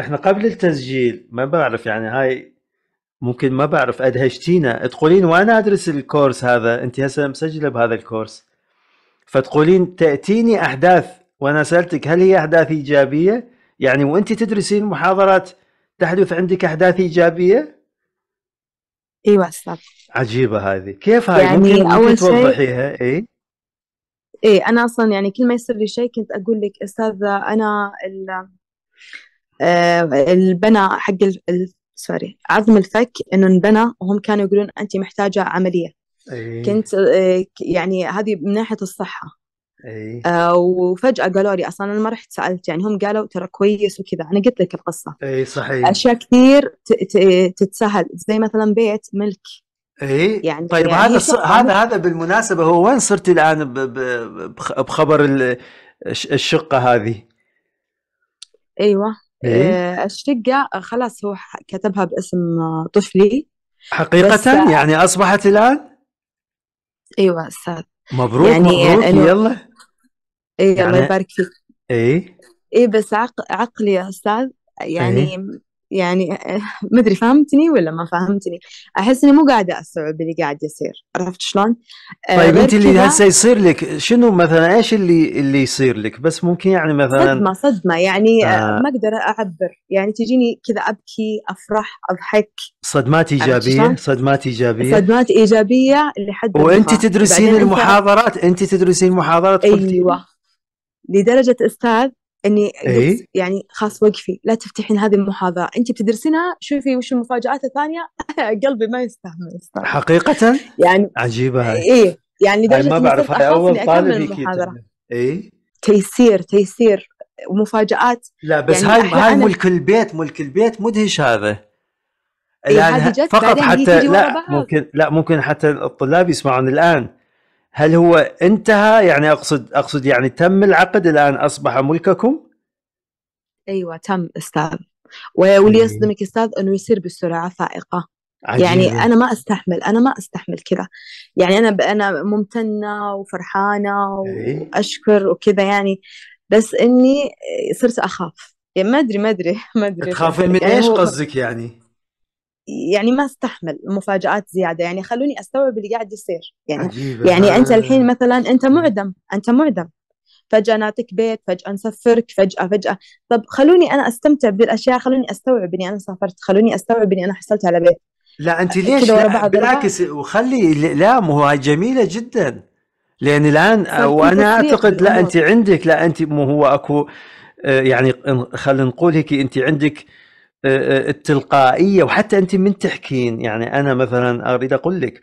احنا قبل التسجيل ما بعرف يعني هاي ممكن ما بعرف ادهشتينا تقولين وانا ادرس الكورس هذا انت هسه مسجله بهذا الكورس فتقولين تاتيني احداث وانا سالتك هل هي احداث ايجابيه؟ يعني وانت تدرسين محاضرات تحدث عندك احداث ايجابيه؟ ايوه استاذ عجيبه هذه، كيف هاي؟ يعني ممكن, اول توضحيها اي؟ اي انا اصلا يعني كل ما يصير لي شيء كنت اقول لك استاذه انا ال... آه، البنى حق ال... سوري عظم الفك انه انبنى وهم كانوا يقولون انت محتاجه عمليه أيه. كنت آه، يعني هذه من ناحيه الصحه أيه. وفجاه قالوا لي اصلا انا ما رحت سالت يعني هم قالوا ترى كويس وكذا انا قلت لك القصه اي صحيح اشياء كثير تتسهل زي مثلا بيت ملك اي يعني طيب يعني هذا هذا هذا بالمناسبه هو وين صرت الان ب... ب... بخبر الشقه هذه ايوه إيه؟ آه، الشقة آه، خلاص هو كتبها باسم آه، طفلي حقيقة يعني أصبحت الآن؟ أيوة أستاذ مبروك يعني مبروك يعني يلا إيه يعني... الله يبارك فيك إيه إيه بس عق... عقلي يا أستاذ إيه. يعني إيه؟ يعني ما ادري فهمتني ولا ما فهمتني احس اني مو قاعده استوعب اللي قاعد يصير عرفت شلون آه، طيب انت اللي هسه يصير لك شنو مثلا ايش اللي اللي يصير لك بس ممكن يعني مثلا صدمه صدمه يعني آه. آه. ما اقدر اعبر يعني تجيني كذا ابكي افرح اضحك صدمات ايجابيه صدمات ايجابيه صدمات ايجابيه لحد وانت تدرسين المحاضرات انت تدرسين محاضرات ايوه لدرجه استاذ اني إيه؟ يعني خلاص وقفي لا تفتحين هذه المحاضره انت بتدرسينها شوفي وش المفاجات الثانيه قلبي ما يستحمل حقيقه يعني عجيبه هاي اي يعني لدرجه ما بعرف هذا اول طالب اي تيسير تيسير ومفاجات لا بس يعني هاي هاي ملك البيت ملك البيت مدهش هذا إيه فقط حتى لا ممكن لا ممكن حتى الطلاب يسمعون الان هل هو انتهى يعني اقصد اقصد يعني تم العقد الان اصبح ملككم؟ ايوه تم استاذ واللي يصدمك استاذ انه يصير بسرعه فائقه عجيب. يعني انا ما استحمل انا ما استحمل كذا يعني انا انا ممتنه وفرحانه إيه. واشكر وكذا يعني بس اني صرت اخاف يعني ما ادري ما ادري ما ادري تخافين من يعني ايش قصدك يعني؟ يعني ما استحمل مفاجآت زياده يعني خلوني استوعب اللي قاعد يصير يعني عجيبة. يعني انت آه. الحين مثلا انت معدم انت معدم فجاه نعطيك بيت فجاه نسفرك فجاه فجاه طب خلوني انا استمتع بالاشياء خلوني استوعب اني انا سافرت خلوني استوعب اني انا حصلت على بيت لا انت ليش لا بالعكس وخلي لا مو هاي جميله جدا لان الان وانا اعتقد لا انت عندك لا انت مو هو اكو آه، يعني خلينا نقول هيك انت عندك آه، آه، التلقائيه وحتى انت من تحكين يعني انا مثلا اريد اقول لك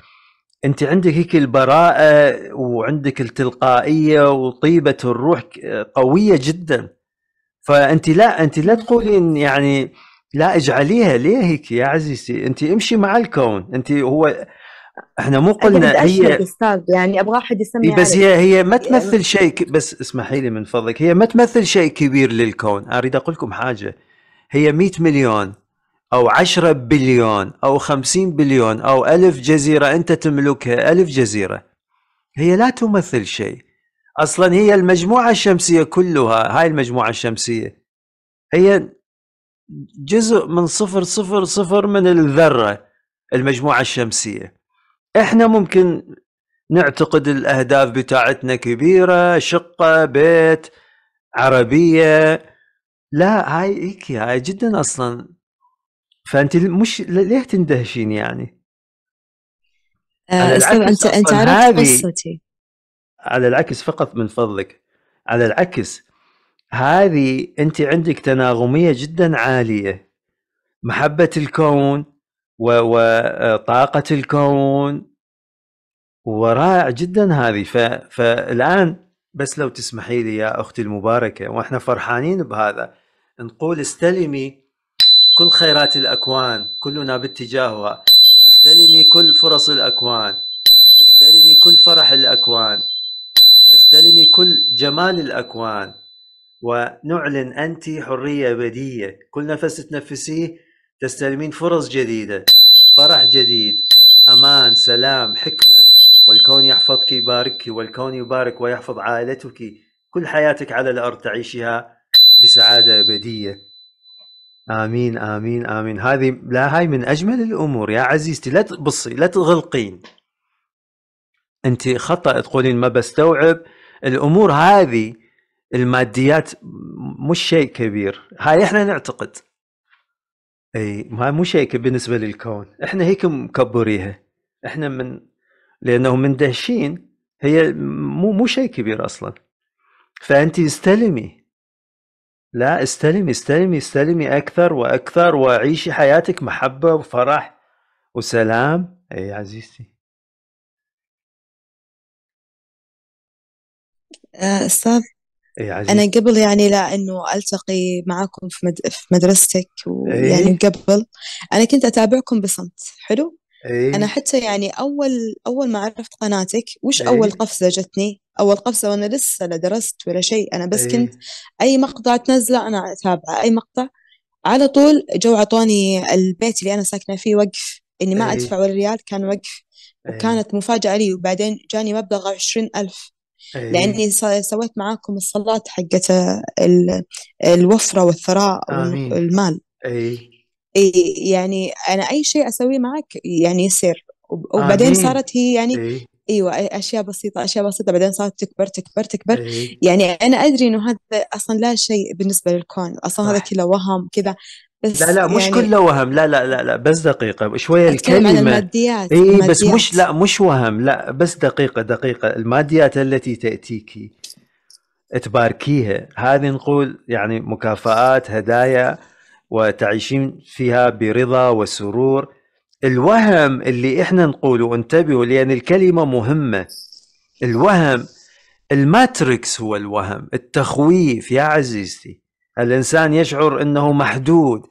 انت عندك هيك البراءه وعندك التلقائيه وطيبه الروح قويه جدا فانت لا انت لا تقولين يعني لا اجعليها ليه هيك يا عزيزتي انت امشي مع الكون انت هو احنا مو قلنا هي يعني ابغى احد يسمي إيه، بس هي هي ما يعني تمثل شيء بس اسمحي لي من فضلك هي ما تمثل شيء كبير للكون اريد اقول لكم حاجه هي 100 مليون أو 10 بليون أو 50 بليون أو ألف جزيرة أنت تملكها ألف جزيرة هي لا تمثل شيء أصلا هي المجموعة الشمسية كلها هاي المجموعة الشمسية هي جزء من صفر صفر صفر من الذرة المجموعة الشمسية احنا ممكن نعتقد الأهداف بتاعتنا كبيرة شقة بيت عربية لا هاي هيك هاي جدا اصلا فانت مش ليه تندهشين يعني؟ آه، استاذ انت انت عرفت قصتي على العكس فقط من فضلك على العكس هذه انت عندك تناغميه جدا عاليه محبه الكون وطاقه آه، الكون ورائع جدا هذه ف... فالان بس لو تسمحي لي يا اختي المباركه واحنا فرحانين بهذا نقول استلمي كل خيرات الأكوان كلنا باتجاهها استلمي كل فرص الأكوان استلمي كل فرح الأكوان استلمي كل جمال الأكوان ونعلن أنت حرية أبدية كل نفس تنفسيه تستلمين فرص جديدة فرح جديد أمان سلام حكمة والكون يحفظك يباركك والكون يبارك ويحفظ عائلتك كل حياتك على الأرض تعيشها بسعادة أبدية آمين آمين آمين هذه لا هاي من أجمل الأمور يا عزيزتي لا تبصي لا تغلقين أنت خطأ تقولين ما بستوعب الأمور هذه الماديات مش شيء كبير هاي احنا نعتقد اي ما مو شيء بالنسبه للكون احنا هيك مكبريها احنا من لانه مندهشين هي مو مو شيء كبير اصلا فانت استلمي لا استلمي استلمي استلمي أكثر وأكثر وعيشي حياتك محبة وفرح وسلام أي عزيزتي آه، أستاذ أي عزيزتي أنا قبل يعني لا إنه ألتقي معاكم في مد... في مدرستك ويعني إيه؟ يعني قبل أنا كنت أتابعكم بصمت حلو؟ إيه؟ أنا حتى يعني أول أول ما عرفت قناتك وش إيه؟ أول قفزة جتني اول قفزه وانا لسه لا درست ولا شيء انا بس إيه. كنت اي مقطع تنزله انا اتابعه اي مقطع على طول جو عطوني البيت اللي انا ساكنه فيه وقف اني ما أي. ادفع ولا ريال كان وقف أي. وكانت مفاجاه لي وبعدين جاني مبلغ عشرين ألف أيه. لاني سويت معاكم الصلاه حقت الوفره والثراء آمين. والمال اي إيه، يعني انا اي شيء اسويه معك يعني يصير وبعدين آمين. صارت هي يعني أيه. ايوه اشياء بسيطه اشياء بسيطه بعدين صارت تكبر تكبر تكبر إيه. يعني انا ادري انه هذا اصلا لا شيء بالنسبه للكون اصلا صح. هذا كله وهم كذا بس لا لا مش يعني كله وهم لا لا لا لا بس دقيقة شوية الكلمة عن الماديات اي الماديات. بس مش لا مش وهم لا بس دقيقة دقيقة الماديات التي تاتيك تباركيها هذه نقول يعني مكافآت هدايا وتعيشين فيها برضا وسرور الوهم اللي احنا نقوله انتبهوا لان الكلمه مهمه الوهم الماتريكس هو الوهم التخويف يا عزيزتي الانسان يشعر انه محدود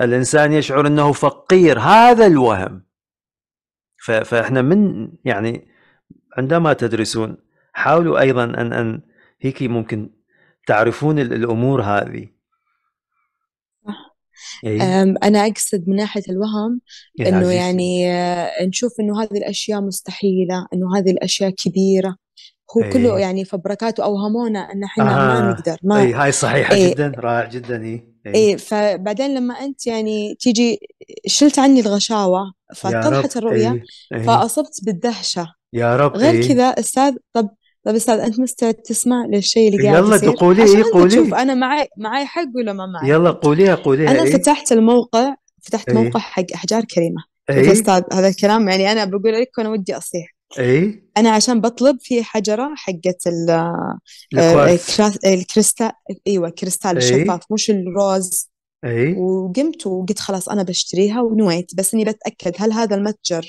الانسان يشعر انه فقير هذا الوهم فاحنا من يعني عندما تدرسون حاولوا ايضا ان ان هيك ممكن تعرفون الامور هذه أيه. أنا أقصد من ناحية الوهم إنه يعني آه، نشوف إنه هذه الأشياء مستحيلة إنه هذه الأشياء كبيرة هو أيه. كله يعني فبركات واوهمونا ان احنا آه. ما نقدر ما اي هاي صحيحه أيه. جدا رائع جدا اي اي أيه. فبعدين لما انت يعني تيجي شلت عني الغشاوه فاتضحت الرؤيه أيه. أيه. فاصبت بالدهشه يا رب غير أيه. كذا استاذ طب طيب استاذ انت مستعد تسمع للشيء اللي قاعد يلا يصير قولي عشان قولي تشوف انا معي معي حق ولا ما معي يلا قوليها قوليها انا إيه؟ فتحت الموقع فتحت إيه؟ موقع حق احجار كريمه إيه؟ استاذ هذا الكلام يعني انا بقول لك انا ودي اصيح اي انا عشان بطلب في حجره حقت آه، الكريستال ايوه كريستال الشفاف مش الروز اي وقمت وقلت خلاص انا بشتريها ونويت بس اني بتاكد هل هذا المتجر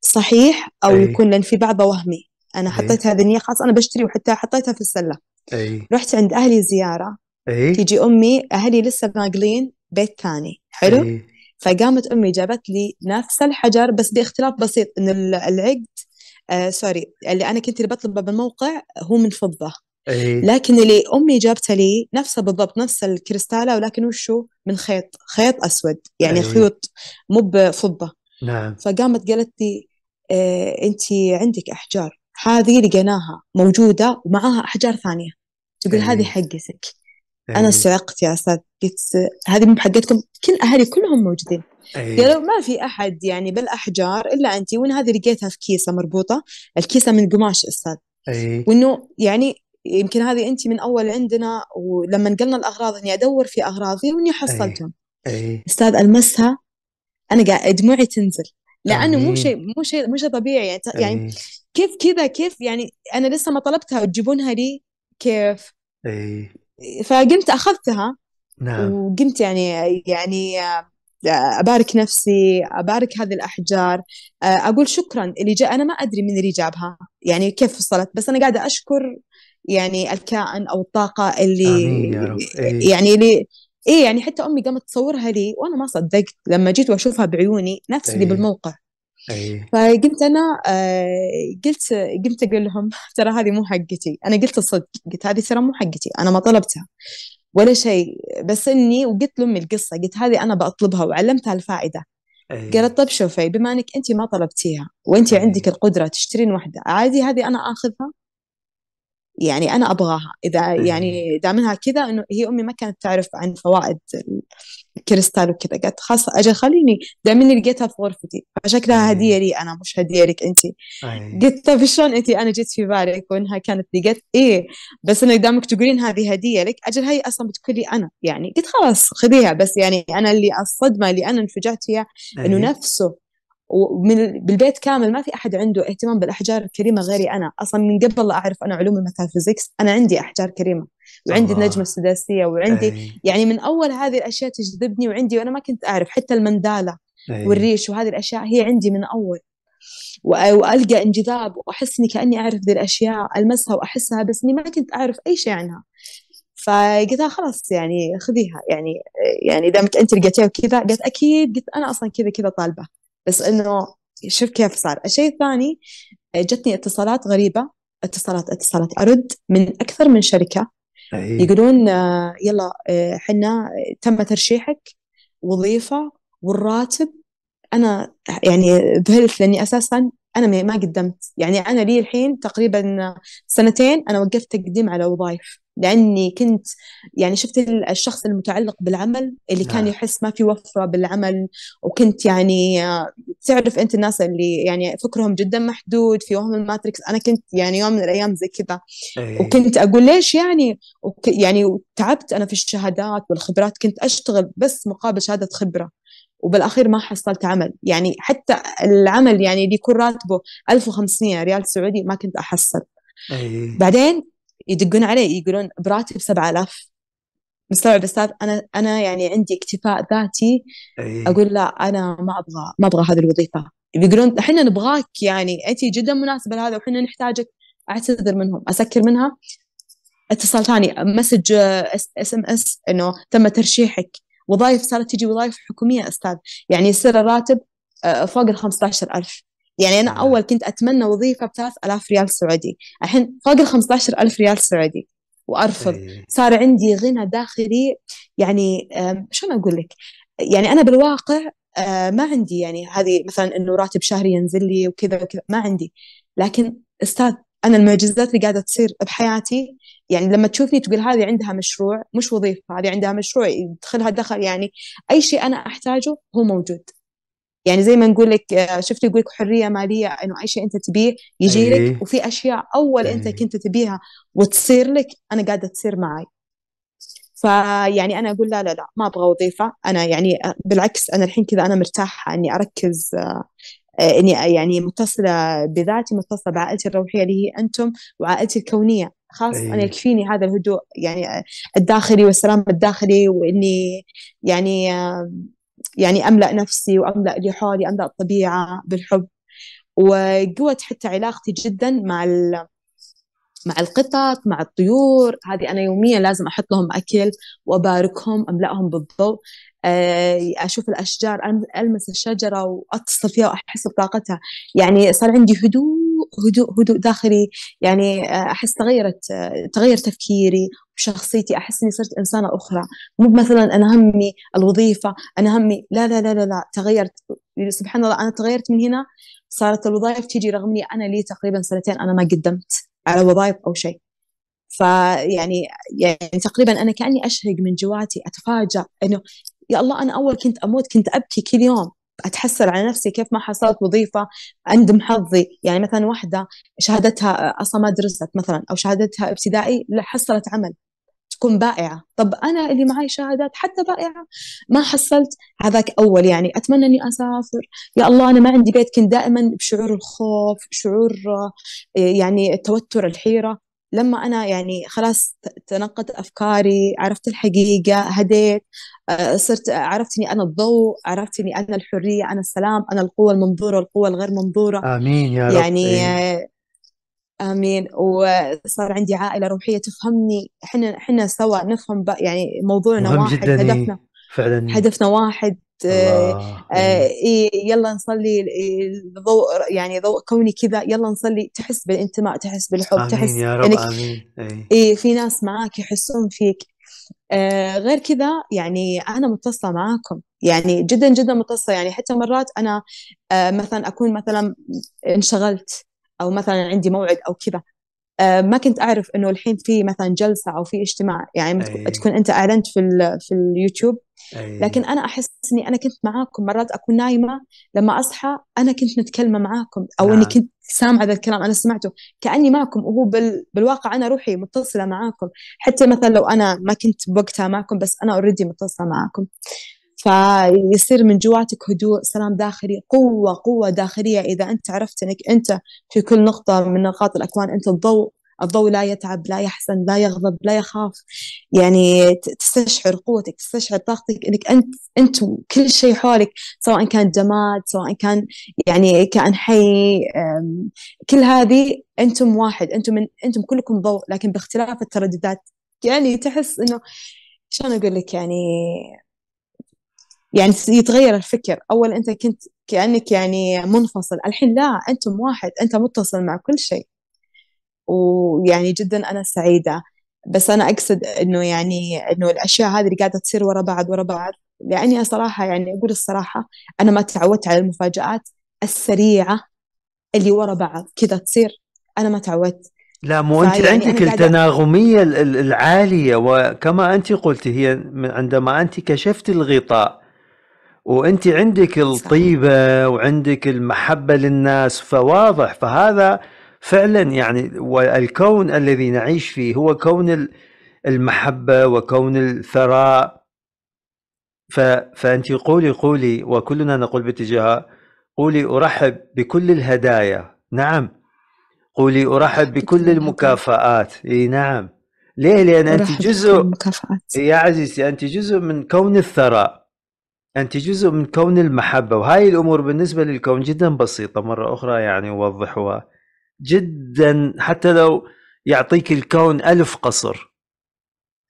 صحيح او أي. يكون لان في بعضه وهمي انا إيه. حطيت هذه النيه خلاص انا بشتري وحتى حطيتها في السله اي رحت عند اهلي زياره اي تيجي امي اهلي لسه ناقلين بيت ثاني حلو أي. فقامت امي جابت لي نفس الحجر بس باختلاف بسيط ان العقد آه سوري اللي انا كنت اللي بطلبه بالموقع هو من فضه أي. لكن اللي امي جابته لي نفسه بالضبط نفس الكريستاله ولكن وشو من خيط خيط اسود يعني أي. خيوط مو بفضه نعم فقامت قالت لي آه انت عندك احجار هذه لقيناها موجودة ومعاها أحجار ثانية تقول أيه. هذه حقتك أيه. أنا سرقت يا أستاذ قلت هذه مو حقتكم كل أهلي كلهم موجودين أيه. قالوا يعني ما في أحد يعني بالأحجار إلا أنت وإن هذه لقيتها في كيسة مربوطة الكيسة من قماش أستاذ أيه. وإنه يعني يمكن هذه أنت من أول عندنا ولما نقلنا الأغراض إني أدور في أغراضي وإني حصلتهم أيه. أيه. أستاذ ألمسها أنا قاعد دموعي تنزل لانه مو شيء مو شيء مو شيء طبيعي يعني, أي. يعني كيف كذا كيف يعني انا لسه ما طلبتها وتجيبونها لي كيف اي فقمت اخذتها نعم وقمت يعني يعني آه، ابارك نفسي ابارك هذه الاحجار آه، اقول شكرا اللي جاء انا ما ادري من اللي جابها يعني كيف وصلت بس انا قاعده اشكر يعني الكائن او الطاقه اللي آمين يا رب. أي. يعني اللي ايه يعني حتى امي قامت تصورها لي وانا ما صدقت لما جيت واشوفها بعيوني نفس اللي أيه. بالموقع أيه. فقمت انا آه، قلت قمت اقول لهم ترى هذه مو حقتي انا قلت الصدق قلت هذه ترى مو حقتي انا ما طلبتها ولا شيء بس اني وقلت لامي القصه قلت هذه انا بطلبها وعلمتها الفائده أيه. قالت طب شوفي بما انك انت ما طلبتيها وانت إيه. عندك القدره تشترين واحده عادي هذه انا اخذها يعني أنا أبغاها إذا يعني دامنها كذا إنه هي أمي ما كانت تعرف عن فوائد الكريستال وكذا قالت خلاص أجل خليني دامني لقيتها في غرفتي فشكلها هدية لي أنا مش هدية لك أنت قلت طيب شلون أنت أنا جيت في بالك وإنها كانت لقيت إيه بس انه دامك تقولين هذه هدية لك أجل هي أصلا بتكون لي أنا يعني قلت خلاص خذيها بس يعني أنا اللي الصدمة اللي أنا انفجعت فيها إنه نفسه ومن بالبيت كامل ما في احد عنده اهتمام بالاحجار الكريمه غيري انا اصلا من قبل لا اعرف انا علوم الميتافيزيكس انا عندي احجار كريمه وعندي النجمه السداسيه وعندي أي. يعني من اول هذه الاشياء تجذبني وعندي وانا ما كنت اعرف حتى المنداله أي. والريش وهذه الاشياء هي عندي من اول والقى انجذاب واحس اني كاني اعرف ذي الاشياء المسها واحسها بس اني ما كنت اعرف اي شيء عنها فقلت آه، خلاص يعني خذيها يعني يعني إذا انت لقيتيها وكذا قالت اكيد قلت انا اصلا كذا كذا طالبه بس انه شوف كيف صار الشيء الثاني جتني اتصالات غريبه اتصالات اتصالات ارد من اكثر من شركه أيه. يقولون آه، يلا آه، حنا آه، تم ترشيحك وظيفه والراتب انا يعني ذهلت لاني اساسا انا ما قدمت يعني انا لي الحين تقريبا سنتين انا وقفت تقديم على وظائف لاني كنت يعني شفت الشخص المتعلق بالعمل اللي كان نعم. يحس ما في وفره بالعمل وكنت يعني آه، تعرف انت الناس اللي يعني فكرهم جدا محدود في وهم الماتريكس انا كنت يعني يوم من الايام زي كذا إيه. وكنت اقول ليش يعني وك يعني تعبت انا في الشهادات والخبرات كنت اشتغل بس مقابل شهاده خبره وبالاخير ما حصلت عمل يعني حتى العمل يعني اللي يكون راتبه 1500 ريال سعودي ما كنت احصل أي. بعدين يدقون علي يقولون براتب 7000 مستوعب استاذ انا انا يعني عندي اكتفاء ذاتي إيه. اقول لا انا ما ابغى ما ابغى هذه الوظيفه يقولون احنا نبغاك يعني انت جدا مناسبه لهذا وحنا نحتاجك اعتذر منهم اسكر منها اتصال ثاني مسج آه، اس ام اس انه تم ترشيحك وظائف صارت تجي وظائف حكوميه استاذ يعني يصير الراتب آه، فوق ال 15000 يعني أنا أول كنت أتمنى وظيفة ب 3000 ريال سعودي الحين فوق ال 15000 ريال سعودي وأرفض إيه. صار عندي غنى داخلي يعني شلون أقول لك يعني أنا بالواقع آه، ما عندي يعني هذه مثلا انه راتب شهري ينزل لي وكذا وكذا ما عندي لكن استاذ انا المعجزات اللي قاعده تصير بحياتي يعني لما تشوفني تقول هذه عندها مشروع مش وظيفه هذه عندها مشروع يدخلها دخل يعني اي شيء انا احتاجه هو موجود يعني زي ما نقول لك آه، شفت يقول لك حريه ماليه انه اي شيء انت تبيه يجي لك أيه. وفي اشياء اول أيه. انت كنت تبيها وتصير لك انا قاعده تصير معي فيعني انا اقول لا لا لا ما ابغى وظيفه انا يعني آه، بالعكس انا الحين كذا انا مرتاحه اني اركز آه، اني يعني متصله بذاتي متصله بعائلتي الروحيه اللي هي انتم وعائلتي الكونيه خاص أيه. انا يكفيني هذا الهدوء يعني الداخلي والسلام الداخلي واني يعني يعني أملأ نفسي وأملأ اللي حولي أملأ الطبيعة بالحب وقوت حتى علاقتي جدا مع مع القطط مع الطيور هذه أنا يوميا لازم أحط لهم أكل وأباركهم أملأهم بالضوء آه، أشوف الأشجار ألمس الشجرة وأتصل فيها وأحس بطاقتها يعني صار عندي هدوء هدوء هدوء داخلي يعني آه، احس تغيرت آه، تغير تفكيري وشخصيتي احس اني صرت انسانه اخرى مو مثلا انا همي الوظيفه انا همي لا لا لا لا لا تغيرت سبحان الله انا تغيرت من هنا صارت الوظائف تيجي رغم اني انا لي تقريبا سنتين انا ما قدمت على وظائف او شيء فيعني يعني تقريبا انا كاني اشهق من جواتي اتفاجأ انه يا الله انا اول كنت اموت كنت ابكي كل يوم اتحسر على نفسي كيف ما حصلت وظيفه اندم حظي يعني مثلا واحده شهادتها آه، اصلا ما درست مثلا او شهادتها ابتدائي لا حصلت عمل تكون بائعه طب انا اللي معي شهادات حتى بائعه ما حصلت هذاك اول يعني اتمنى اني اسافر يا الله انا ما عندي بيت كنت دائما بشعور الخوف شعور آه، يعني التوتر الحيره لما أنا يعني خلاص تنقت أفكاري عرفت الحقيقة هديت آه، صرت آه، عرفت إني أنا الضوء عرفت إني أنا الحرية أنا السلام أنا القوة المنظورة القوة الغير منظورة آمين يا رب يعني إيه. آه، امين وصار عندي عائله روحيه تفهمني احنا احنا سوا نفهم يعني موضوعنا واحد جدا إيه. هدفنا فعلا إيه. هدفنا واحد آه، إيه. إيه يلا نصلي الضوء إيه، يعني ضوء كوني كذا يلا نصلي تحس بالانتماء تحس بالحب آمين تحس يا رب إنك آمين أي. إيه في ناس معاك يحسون فيك آه غير كذا يعني أنا متصلة معاكم يعني جدا جدا متصلة يعني حتى مرات أنا آه مثلا أكون مثلا انشغلت أو مثلا عندي موعد أو كذا آه، ما كنت اعرف انه الحين في مثلا جلسه او في اجتماع يعني أيه. تكون انت اعلنت في في اليوتيوب لكن انا احس اني انا كنت معاكم مرات اكون نايمه لما اصحى انا كنت متكلمه معاكم او نعم. اني كنت سامعه ذا الكلام انا سمعته كاني معكم وهو بال... بالواقع انا روحي متصله معاكم حتى مثلا لو انا ما كنت بوقتها معكم بس انا اوريدي متصله معاكم فيصير من جواتك هدوء سلام داخلي قوة قوة داخلية إذا أنت عرفت أنك أنت في كل نقطة من نقاط الأكوان أنت الضوء الضوء لا يتعب لا يحزن لا يغضب لا يخاف يعني تستشعر قوتك تستشعر طاقتك انك انت انت وكل شيء حولك سواء كان جماد سواء كان يعني كائن حي كل هذه انتم واحد انتم من انتم كلكم ضوء لكن باختلاف الترددات يعني تحس انه شلون اقول لك يعني يعني يتغير الفكر اول انت كنت كانك يعني منفصل الحين لا انتم واحد انت متصل مع كل شيء ويعني جدا أنا سعيدة بس أنا أقصد إنه يعني إنه الأشياء هذه اللي قاعدة تصير ورا بعض ورا بعض لأني صراحة يعني أقول الصراحة أنا ما تعودت على المفاجآت السريعة اللي ورا بعض كذا تصير أنا ما تعودت لا مو انت عندك التناغميه العاليه وكما انت قلت هي عندما انت كشفت الغطاء وانت عندك الطيبه وعندك المحبه للناس فواضح فهذا فعلا يعني والكون الذي نعيش فيه هو كون المحبة وكون الثراء فأنت قولي قولي وكلنا نقول باتجاهها قولي أرحب بكل الهدايا نعم قولي أرحب بكل المكافآت إي نعم ليه لأن أنت جزء يا عزيزتي أنت جزء من كون الثراء أنت جزء من كون المحبة وهاي الأمور بالنسبة للكون جدا بسيطة مرة أخرى يعني أوضحها جدا حتى لو يعطيك الكون ألف قصر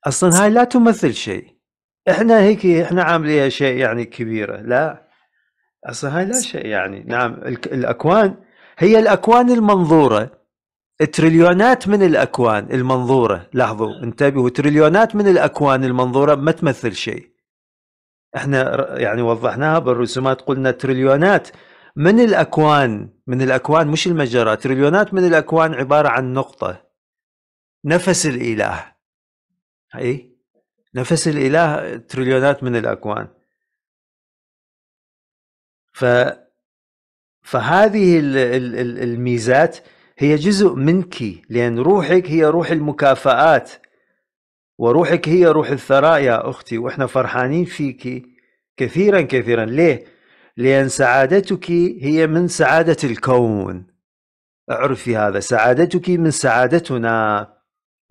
أصلا هاي لا تمثل شيء احنا هيك احنا عامليها شيء يعني كبيرة لا أصلا هاي لا شيء يعني نعم الأكوان هي الأكوان المنظورة تريليونات من الأكوان المنظورة لاحظوا انتبهوا تريليونات من الأكوان المنظورة ما تمثل شيء احنا يعني وضحناها بالرسومات قلنا تريليونات من الأكوان من الأكوان مش المجرات تريليونات من الأكوان عبارة عن نقطة نفس الإله أي نفس الإله تريليونات من الأكوان ف فهذه الميزات هي جزء منك لأن روحك هي روح المكافآت وروحك هي روح الثراء يا أختي وإحنا فرحانين فيك كثيرا كثيرا ليه؟ لأن سعادتك هي من سعادة الكون اعرفي هذا سعادتك من سعادتنا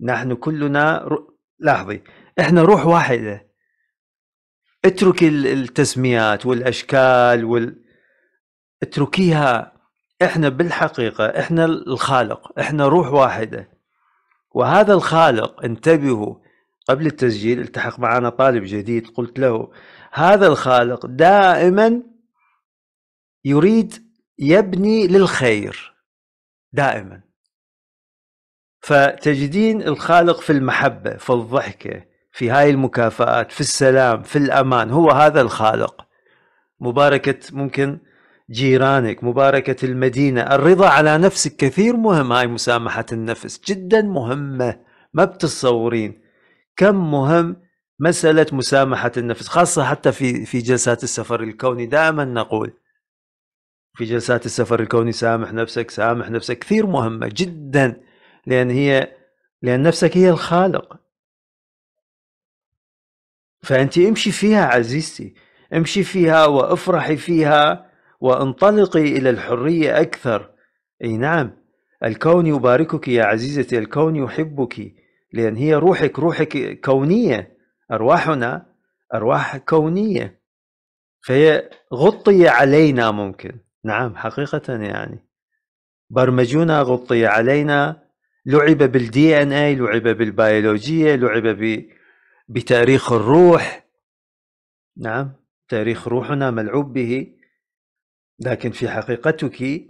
نحن كلنا رو... لاحظي احنا روح واحدة اتركي التسميات والأشكال وال... اتركيها احنا بالحقيقة احنا الخالق احنا روح واحدة وهذا الخالق انتبهوا قبل التسجيل التحق معنا طالب جديد قلت له هذا الخالق دائما يريد يبني للخير دائما فتجدين الخالق في المحبة في الضحكة في هاي المكافآت في السلام في الأمان هو هذا الخالق مباركة ممكن جيرانك مباركة المدينة الرضا على نفسك كثير مهم هاي مسامحة النفس جدا مهمة ما بتتصورين كم مهم مسألة مسامحة النفس خاصة حتى في في جلسات السفر الكوني دائما نقول في جلسات السفر الكوني سامح نفسك سامح نفسك كثير مهمة جدا لأن هي لأن نفسك هي الخالق فأنت امشي فيها عزيزتي امشي فيها وافرحي فيها وانطلقي إلى الحرية أكثر أي نعم الكون يباركك يا عزيزتي الكون يحبك لأن هي روحك روحك كونية أرواحنا أرواح كونية فهي غطي علينا ممكن نعم حقيقة يعني برمجونا غطي علينا لعب بالدي ان اي لعب بالبيولوجية لعب ب... بتاريخ الروح نعم تاريخ روحنا ملعوب به لكن في حقيقتك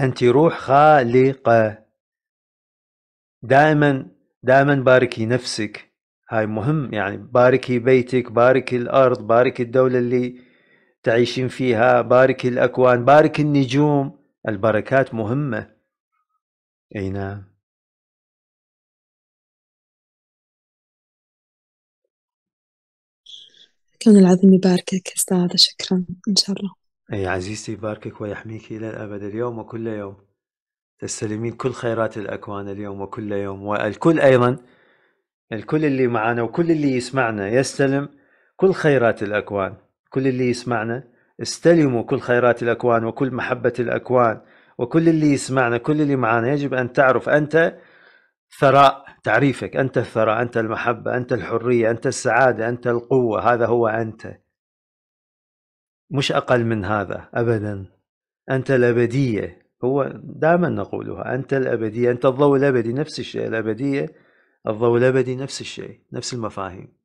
أنت روح خالقة دائما دائما باركي نفسك هاي مهم يعني باركي بيتك باركي الأرض باركي الدولة اللي تعيشين فيها بارك الأكوان بارك النجوم البركات مهمة أي نعم كان العظيم يباركك أستاذ شكرا إن شاء الله أي عزيزتي يباركك ويحميك إلى الأبد اليوم وكل يوم تستلمين كل خيرات الأكوان اليوم وكل يوم والكل أيضا الكل اللي معنا وكل اللي يسمعنا يستلم كل خيرات الأكوان كل اللي يسمعنا استلموا كل خيرات الأكوان وكل محبة الأكوان وكل اللي يسمعنا كل اللي معانا يجب أن تعرف أنت ثراء تعريفك أنت الثراء أنت المحبة أنت الحرية أنت السعادة أنت القوة هذا هو أنت مش أقل من هذا أبدا أنت الأبدية هو دائما نقولها أنت الأبدية أنت الضوء الأبدي نفس الشيء الأبدية الضوء الأبدي نفس الشيء نفس المفاهيم